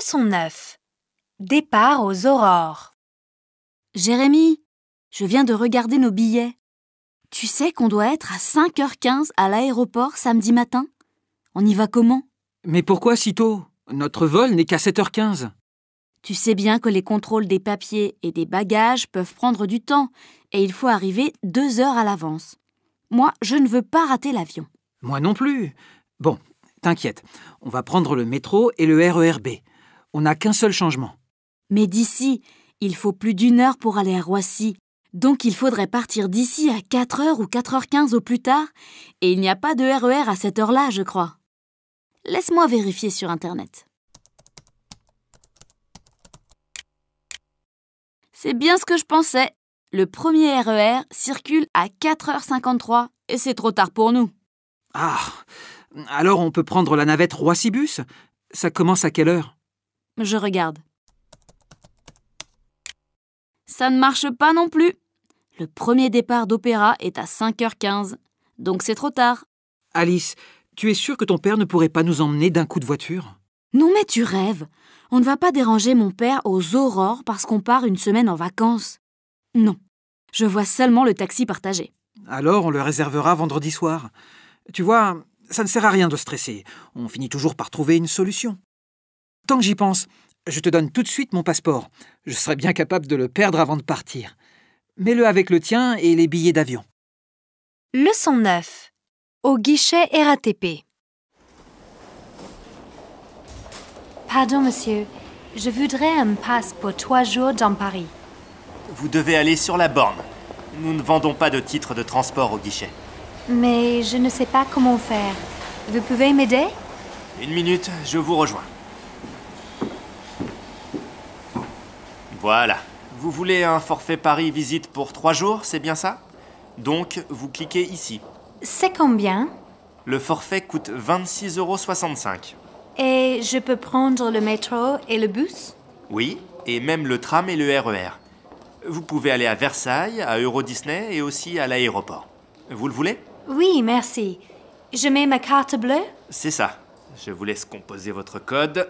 Son neuf Départ aux aurores. Jérémy, je viens de regarder nos billets. Tu sais qu'on doit être à 5h15 à l'aéroport samedi matin On y va comment Mais pourquoi si tôt Notre vol n'est qu'à 7h15. Tu sais bien que les contrôles des papiers et des bagages peuvent prendre du temps et il faut arriver deux heures à l'avance. Moi, je ne veux pas rater l'avion. Moi non plus. Bon, t'inquiète, on va prendre le métro et le RERB. On n'a qu'un seul changement. Mais d'ici, il faut plus d'une heure pour aller à Roissy. Donc il faudrait partir d'ici à 4h ou 4h15 au plus tard, et il n'y a pas de RER e à cette heure-là, je crois. Laisse-moi vérifier sur Internet. C'est bien ce que je pensais. Le premier RER e circule à 4h53 et c'est trop tard pour nous. Ah, alors on peut prendre la navette Roissy-Bus Ça commence à quelle heure je regarde. Ça ne marche pas non plus. Le premier départ d'opéra est à 5h15, donc c'est trop tard. Alice, tu es sûre que ton père ne pourrait pas nous emmener d'un coup de voiture Non mais tu rêves. On ne va pas déranger mon père aux aurores parce qu'on part une semaine en vacances. Non, je vois seulement le taxi partagé. Alors on le réservera vendredi soir. Tu vois, ça ne sert à rien de stresser. On finit toujours par trouver une solution. Tant que j'y pense, je te donne tout de suite mon passeport. Je serais bien capable de le perdre avant de partir. Mets-le avec le tien et les billets d'avion. Leçon 9. Au guichet RATP. Pardon, monsieur. Je voudrais un passe pour trois jours dans Paris. Vous devez aller sur la borne. Nous ne vendons pas de titres de transport au guichet. Mais je ne sais pas comment faire. Vous pouvez m'aider Une minute, je vous rejoins. Voilà. Vous voulez un forfait Paris visite pour trois jours, c'est bien ça Donc, vous cliquez ici. C'est combien Le forfait coûte 26,65 euros. Et je peux prendre le métro et le bus Oui, et même le tram et le RER. E vous pouvez aller à Versailles, à Euro Disney et aussi à l'aéroport. Vous le voulez Oui, merci. Je mets ma carte bleue C'est ça. Je vous laisse composer votre code.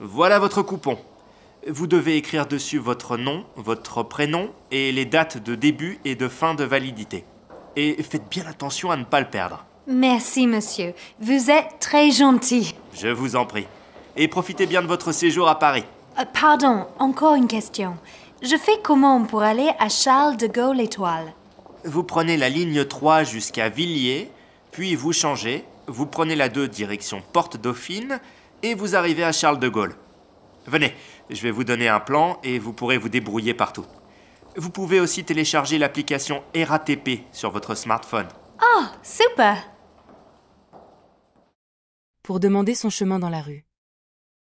Voilà votre coupon. Vous devez écrire dessus votre nom, votre prénom et les dates de début et de fin de validité. Et faites bien attention à ne pas le perdre. Merci, monsieur. Vous êtes très gentil. Je vous en prie. Et profitez bien de votre séjour à Paris. Euh, pardon, encore une question. Je fais comment pour aller à Charles de Gaulle Étoile Vous prenez la ligne 3 jusqu'à Villiers, puis vous changez. Vous prenez la 2 direction Porte Dauphine et vous arrivez à Charles de Gaulle. Venez, je vais vous donner un plan et vous pourrez vous débrouiller partout. Vous pouvez aussi télécharger l'application RATP sur votre smartphone. Oh, super Pour demander son chemin dans la rue.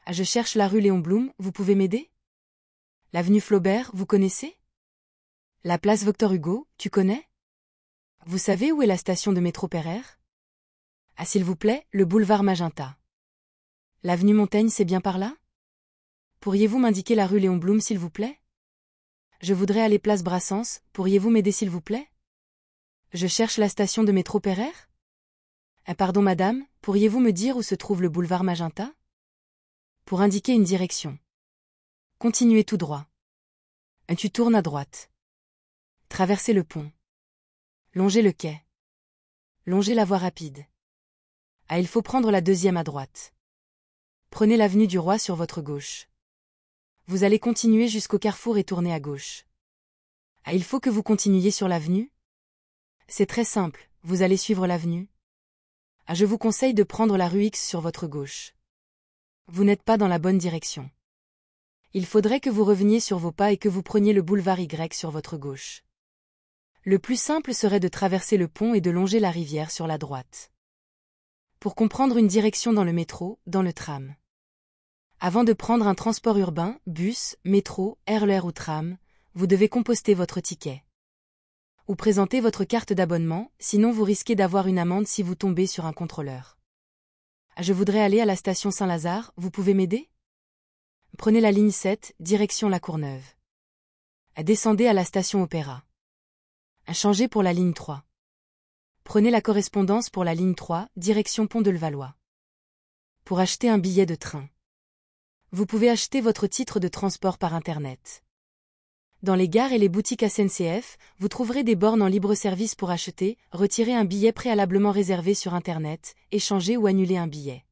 Ah, je cherche la rue Léon Blum, vous pouvez m'aider L'avenue Flaubert, vous connaissez La place Victor Hugo, tu connais Vous savez où est la station de métro Pereire Ah s'il vous plaît, le boulevard Magenta. L'avenue Montaigne, c'est bien par là Pourriez-vous m'indiquer la rue Léon Blum, s'il vous plaît Je voudrais aller place Brassens, pourriez-vous m'aider, s'il vous plaît Je cherche la station de métro Péraire ah, eh, Pardon, madame, pourriez-vous me dire où se trouve le boulevard Magenta Pour indiquer une direction. Continuez tout droit. Tu tournes à droite. Traversez le pont. Longez le quai. Longez la voie rapide. Ah, il faut prendre la deuxième à droite prenez l'avenue du Roi sur votre gauche. Vous allez continuer jusqu'au carrefour et tourner à gauche. Ah, il faut que vous continuiez sur l'avenue C'est très simple, vous allez suivre l'avenue. Ah, je vous conseille de prendre la rue X sur votre gauche. Vous n'êtes pas dans la bonne direction. Il faudrait que vous reveniez sur vos pas et que vous preniez le boulevard Y sur votre gauche. Le plus simple serait de traverser le pont et de longer la rivière sur la droite. Pour comprendre une direction dans le métro, dans le tram. Avant de prendre un transport urbain, bus, métro, RER ou tram, vous devez composter votre ticket. Ou présenter votre carte d'abonnement, sinon vous risquez d'avoir une amende si vous tombez sur un contrôleur. Ah, je voudrais aller à la station Saint-Lazare, vous pouvez m'aider Prenez la ligne 7, direction La Courneuve. Ah, descendez à la station Opéra. Ah, changez pour la ligne 3. Prenez la correspondance pour la ligne 3, direction Pont de Levallois. Pour acheter un billet de train vous pouvez acheter votre titre de transport par Internet. Dans les gares et les boutiques SNCF, vous trouverez des bornes en libre service pour acheter, retirer un billet préalablement réservé sur Internet, échanger ou annuler un billet.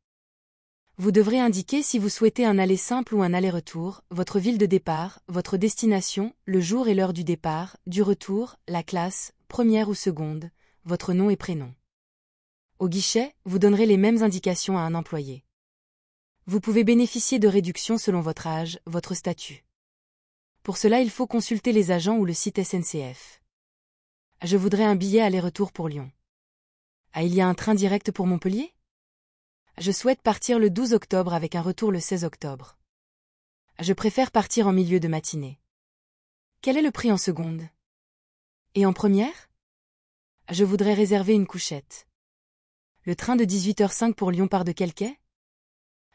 Vous devrez indiquer si vous souhaitez un aller simple ou un aller-retour, votre ville de départ, votre destination, le jour et l'heure du départ, du retour, la classe, première ou seconde, votre nom et prénom. Au guichet, vous donnerez les mêmes indications à un employé vous pouvez bénéficier de réductions selon votre âge, votre statut. Pour cela, il faut consulter les agents ou le site SNCF. Je voudrais un billet aller-retour pour Lyon. Ah, il y a un train direct pour Montpellier Je souhaite partir le 12 octobre avec un retour le 16 octobre. Je préfère partir en milieu de matinée. Quel est le prix en seconde Et en première Je voudrais réserver une couchette. Le train de 18h05 pour Lyon part de quel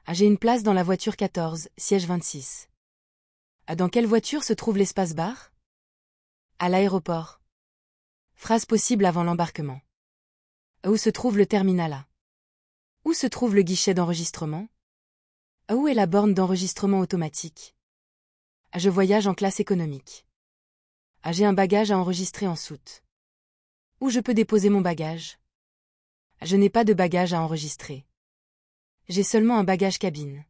ah, j'ai une place dans la voiture 14, siège 26. Ah, dans quelle voiture se trouve l'espace bar À l'aéroport. Phrase possible avant l'embarquement. Ah, où se trouve le terminal A Où se trouve le guichet d'enregistrement Où est la borne d'enregistrement automatique Je voyage en classe économique. j'ai un bagage à enregistrer en soute. Où je peux déposer mon bagage Je n'ai pas de bagage à enregistrer. J'ai seulement un bagage cabine.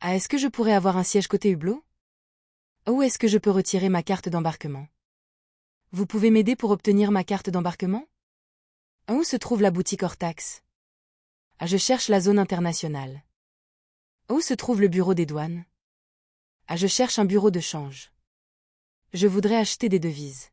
Ah, est-ce que je pourrais avoir un siège côté hublot Où est-ce que je peux retirer ma carte d'embarquement Vous pouvez m'aider pour obtenir ma carte d'embarquement Où se trouve la boutique taxes Ah, je cherche la zone internationale. Où se trouve le bureau des douanes Ah, je cherche un bureau de change. Je voudrais acheter des devises.